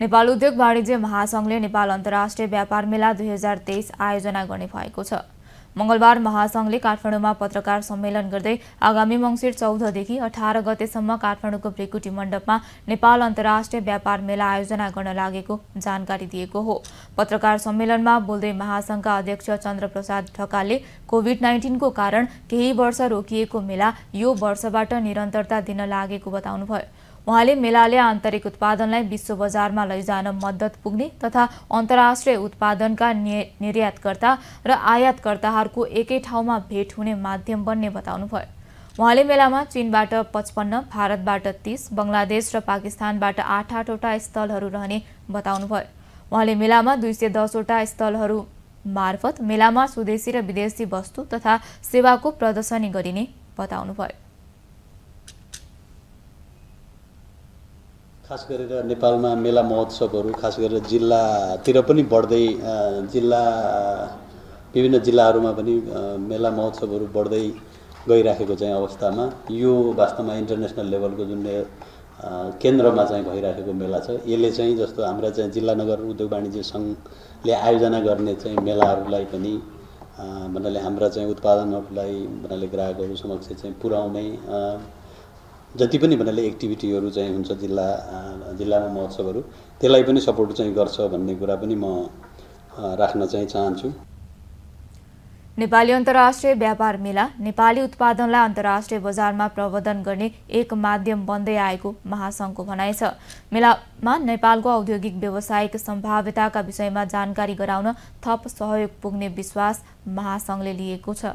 नेपाल उद्योग वाणिज्य महासङ्घले नेपाल अन्तर्राष्ट्रिय व्यापार मेला दुई हजार तेइस आयोजना गर्ने भएको छ मङ्गलबार महासङ्घले काठमाडौँमा पत्रकार सम्मेलन गर्दै आगामी मङ्सिर चौधदेखि अठार गतेसम्म काठमाडौँको भ्रिकुटी मण्डपमा नेपाल अन्तर्राष्ट्रिय व्यापार मेला आयोजना गर्न लागेको जानकारी दिएको हो पत्रकार सम्मेलनमा बोल्दै महासङ्घका अध्यक्ष चन्द्रप्रसाद ढकालले कोभिड नाइन्टिनको कारण केही वर्ष रोकिएको मेला यो वर्षबाट निरन्तरता दिन लागेको बताउनुभयो उहाँले मेलाले आन्तरिक उत्पादनलाई विश्व बजारमा लैजान मद्दत पुग्ने तथा अन्तर्राष्ट्रिय उत्पादनका निर्यातकर्ता र आयातकर्ताहरूको एकै ठाउँमा भेट हुने माध्यम बन्ने बताउनुभयो उहाँले मेलामा चीनबाट पचपन्न भारतबाट तिस बङ्गलादेश र पाकिस्तानबाट आठ आठवटा स्थलहरू रहने बताउनुभयो उहाँले मेलामा दुई सय दसवटा स्थलहरू मार्फत मेलामा स्वदेशी र विदेशी वस्तु तथा सेवाको प्रदर्शनी गरिने बताउनुभयो खास गरेर नेपालमा मेला महोत्सवहरू खास गरेर जिल्लातिर पनि बढ्दै जिल्ला विभिन्न जिल्लाहरूमा पनि मेला महोत्सवहरू बढ्दै गइराखेको चाहिँ अवस्थामा यो वास्तवमा इन्टरनेसनल लेभलको जुन केन्द्रमा चाहिँ भइराखेको मेला छ यसले चाहिँ जस्तो हाम्रा चाहिँ जिल्ला नगर उद्योग वाणिज्य सङ्घले आयोजना गर्ने चाहिँ मेलाहरूलाई पनि भन्नाले हाम्रा चाहिँ उत्पादनहरूलाई भन्नाले ग्राहकहरू समक्ष चाहिँ पुर्याउने जति पनि भन्नाले एक्टिभिटीहरू चाहिँ हुन्छ जिल्ला जिल्लामा महोत्सवहरू त्यसलाई पनि सपोर्ट चाहिँ गर्छ भन्ने कुरा पनि म राख्न चाहिँ चाहन्छु नेपाली अन्तर्राष्ट्रिय व्यापार मेला नेपाली उत्पादनलाई अन्तर्राष्ट्रिय बजारमा प्रवर्धन गर्ने एक माध्यम बन्दै आएको महासङ्घको भनाइ छ मेलामा नेपालको औद्योगिक व्यवसायिक सम्भाव्यताका विषयमा जानकारी गराउन थप सहयोग पुग्ने विश्वास महासङ्घले लिएको छ